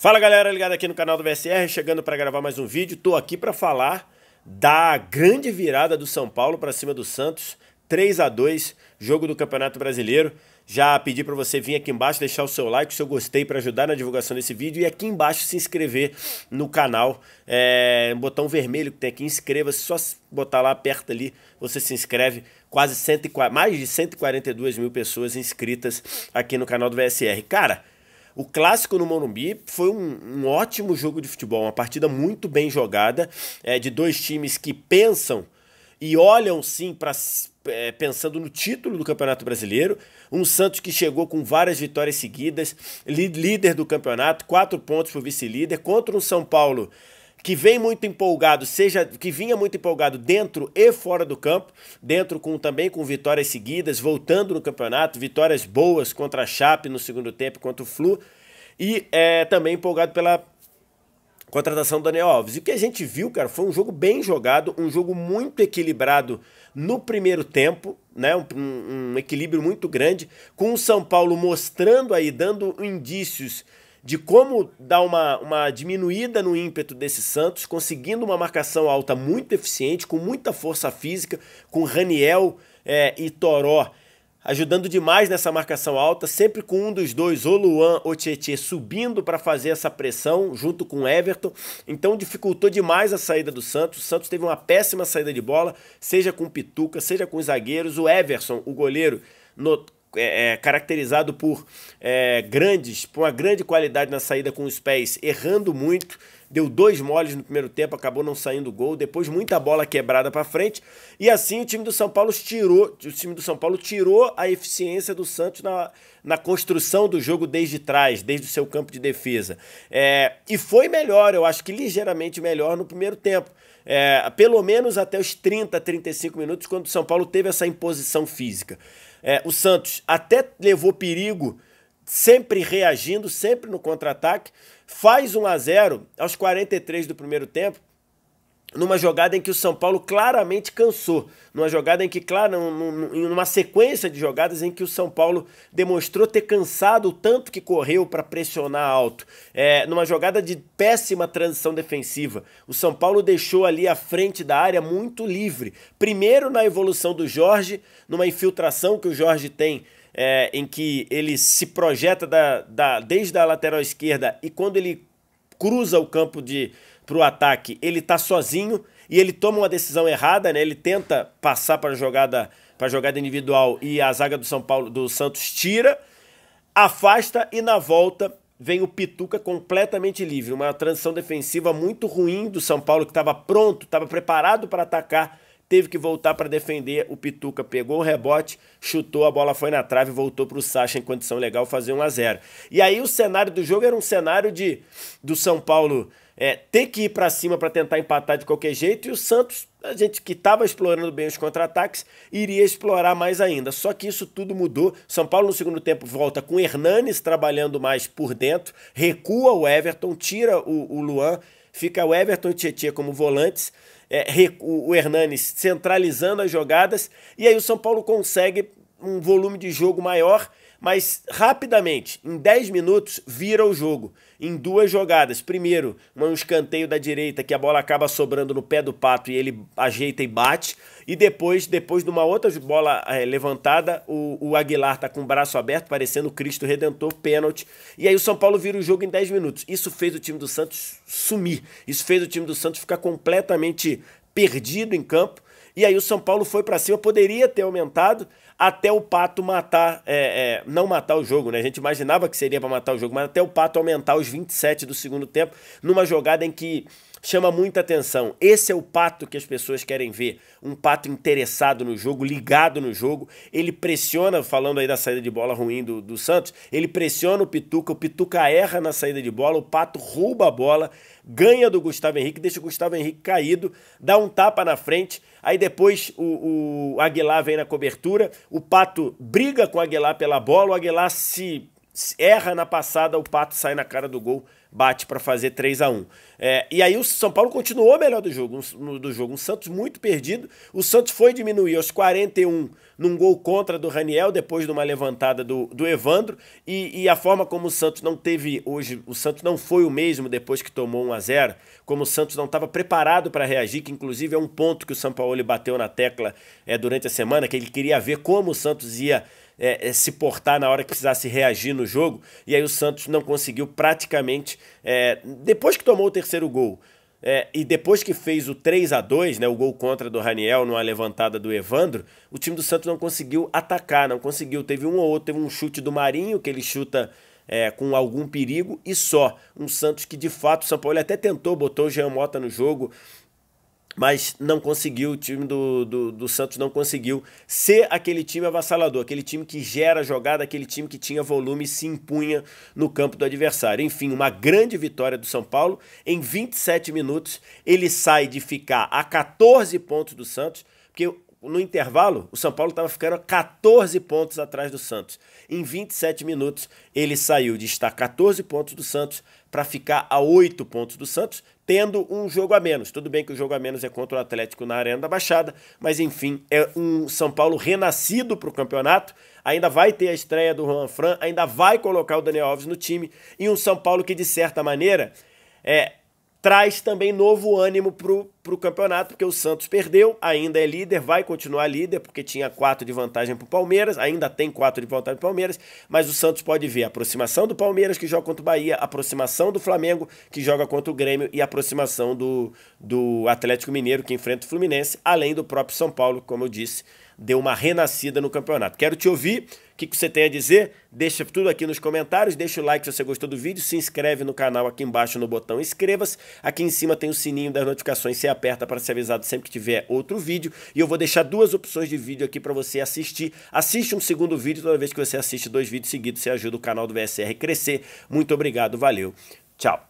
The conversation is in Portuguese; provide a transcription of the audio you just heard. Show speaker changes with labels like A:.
A: Fala galera, ligado aqui no canal do VSR, chegando para gravar mais um vídeo. Tô aqui para falar da grande virada do São Paulo para cima do Santos, 3 a 2, jogo do Campeonato Brasileiro. Já pedi para você vir aqui embaixo, deixar o seu like, o seu gostei para ajudar na divulgação desse vídeo e aqui embaixo se inscrever no canal, é, um botão vermelho que tem aqui, inscreva-se, só botar lá, aperta ali, você se inscreve. Quase 140, mais de 142 mil pessoas inscritas aqui no canal do VSR. Cara, o clássico no Morumbi foi um, um ótimo jogo de futebol, uma partida muito bem jogada, é, de dois times que pensam e olham sim para é, pensando no título do Campeonato Brasileiro, um Santos que chegou com várias vitórias seguidas, líder do campeonato, quatro pontos para o vice-líder, contra um São Paulo que vem muito empolgado, seja que vinha muito empolgado dentro e fora do campo, dentro com também com vitórias seguidas, voltando no campeonato, vitórias boas contra a Chape no segundo tempo, contra o Flu, e é, também empolgado pela contratação do Daniel Alves. E o que a gente viu, cara, foi um jogo bem jogado, um jogo muito equilibrado no primeiro tempo, né? Um, um equilíbrio muito grande, com o São Paulo mostrando aí, dando indícios de como dar uma, uma diminuída no ímpeto desse Santos, conseguindo uma marcação alta muito eficiente, com muita força física, com Raniel é, e Toró ajudando demais nessa marcação alta, sempre com um dos dois, ou Luan ou Tietê, subindo para fazer essa pressão junto com Everton. Então dificultou demais a saída do Santos. O Santos teve uma péssima saída de bola, seja com Pituca, seja com os zagueiros. O Everson, o goleiro, no, é, é, caracterizado por é, grandes, por uma grande qualidade na saída com os pés, errando muito, deu dois moles no primeiro tempo, acabou não saindo gol, depois muita bola quebrada para frente, e assim o time do São Paulo tirou, o time do São Paulo tirou a eficiência do Santos na, na construção do jogo desde trás, desde o seu campo de defesa. É, e foi melhor, eu acho que ligeiramente melhor no primeiro tempo. É, pelo menos até os 30, 35 minutos, quando o São Paulo teve essa imposição física. É, o Santos até levou perigo, sempre reagindo, sempre no contra-ataque. Faz 1 a 0 aos 43 do primeiro tempo numa jogada em que o São Paulo claramente cansou, numa jogada em que, claro, numa sequência de jogadas em que o São Paulo demonstrou ter cansado o tanto que correu para pressionar alto, é, numa jogada de péssima transição defensiva, o São Paulo deixou ali a frente da área muito livre. Primeiro na evolução do Jorge, numa infiltração que o Jorge tem é, em que ele se projeta da, da, desde a lateral esquerda e quando ele cruza o campo de pro ataque, ele tá sozinho e ele toma uma decisão errada, né? Ele tenta passar para jogada para jogada individual e a zaga do São Paulo do Santos tira, afasta e na volta vem o Pituca completamente livre, uma transição defensiva muito ruim do São Paulo que estava pronto, estava preparado para atacar, teve que voltar para defender. O Pituca pegou o rebote, chutou, a bola foi na trave, voltou para o Sacha em condição legal fazer 1 a 0. E aí o cenário do jogo era um cenário de do São Paulo é, ter que ir para cima para tentar empatar de qualquer jeito e o Santos, a gente que estava explorando bem os contra-ataques, iria explorar mais ainda. Só que isso tudo mudou. São Paulo no segundo tempo volta com Hernanes trabalhando mais por dentro, recua o Everton, tira o, o Luan, fica o Everton e Tietchan como volantes. É, o Hernanes centralizando as jogadas, e aí o São Paulo consegue um volume de jogo maior mas rapidamente, em 10 minutos, vira o jogo. Em duas jogadas. Primeiro, um escanteio da direita que a bola acaba sobrando no pé do pato e ele ajeita e bate. E depois, depois de uma outra bola é, levantada, o, o Aguilar está com o braço aberto, parecendo Cristo Redentor, pênalti. E aí o São Paulo vira o jogo em 10 minutos. Isso fez o time do Santos sumir. Isso fez o time do Santos ficar completamente perdido em campo. E aí o São Paulo foi para cima, poderia ter aumentado, até o Pato matar, é, é, não matar o jogo, né? A gente imaginava que seria para matar o jogo, mas até o Pato aumentar os 27 do segundo tempo, numa jogada em que chama muita atenção. Esse é o Pato que as pessoas querem ver, um Pato interessado no jogo, ligado no jogo. Ele pressiona, falando aí da saída de bola ruim do, do Santos, ele pressiona o Pituca, o Pituca erra na saída de bola, o Pato rouba a bola, ganha do Gustavo Henrique, deixa o Gustavo Henrique caído, dá um tapa na frente, aí depois o, o Aguilar vem na cobertura, o Pato briga com o Aguilar pela bola, o Aguilar se erra na passada, o Pato sai na cara do gol bate para fazer 3 a 1 é, E aí o São Paulo continuou melhor do jogo, um, do jogo. Um Santos muito perdido. O Santos foi diminuir aos 41 num gol contra do Raniel, depois de uma levantada do, do Evandro. E, e a forma como o Santos não teve hoje, o Santos não foi o mesmo depois que tomou 1 a 0 como o Santos não estava preparado para reagir, que inclusive é um ponto que o São Paulo bateu na tecla é, durante a semana, que ele queria ver como o Santos ia é, é, se portar na hora que precisasse reagir no jogo. E aí o Santos não conseguiu praticamente, é, depois que tomou o terceiro gol, é, e depois que fez o 3 a 2 né, o gol contra do Raniel numa levantada do Evandro, o time do Santos não conseguiu atacar, não conseguiu. Teve um ou outro, teve um chute do Marinho, que ele chuta é, com algum perigo, e só. Um Santos que de fato, o São Paulo até tentou, botou o Jean Mota no jogo, mas não conseguiu, o time do, do, do Santos não conseguiu ser aquele time avassalador, aquele time que gera jogada, aquele time que tinha volume e se impunha no campo do adversário. Enfim, uma grande vitória do São Paulo. Em 27 minutos, ele sai de ficar a 14 pontos do Santos, porque no intervalo, o São Paulo estava ficando 14 pontos atrás do Santos. Em 27 minutos, ele saiu de estar 14 pontos do Santos para ficar a 8 pontos do Santos, tendo um jogo a menos. Tudo bem que o jogo a menos é contra o Atlético na Arena da Baixada, mas enfim, é um São Paulo renascido para o campeonato. Ainda vai ter a estreia do Juan Fran, ainda vai colocar o Daniel Alves no time. E um São Paulo que, de certa maneira, é, traz também novo ânimo para o para o campeonato, porque o Santos perdeu, ainda é líder, vai continuar líder, porque tinha quatro de vantagem para o Palmeiras, ainda tem quatro de vantagem para o Palmeiras, mas o Santos pode ver a aproximação do Palmeiras, que joga contra o Bahia, a aproximação do Flamengo, que joga contra o Grêmio, e a aproximação do, do Atlético Mineiro, que enfrenta o Fluminense, além do próprio São Paulo, como eu disse, deu uma renascida no campeonato. Quero te ouvir. O que, você tem a dizer? Deixa tudo aqui nos comentários, deixa o like se você gostou do vídeo, se inscreve no canal aqui embaixo no botão inscreva-se. Aqui em cima tem o sininho das notificações, você aperta para ser avisado sempre que tiver outro vídeo. E eu vou deixar duas opções de vídeo aqui para você assistir. Assiste um segundo vídeo, toda vez que você assiste dois vídeos seguidos, você ajuda o canal do VSR a crescer. Muito obrigado, valeu, tchau.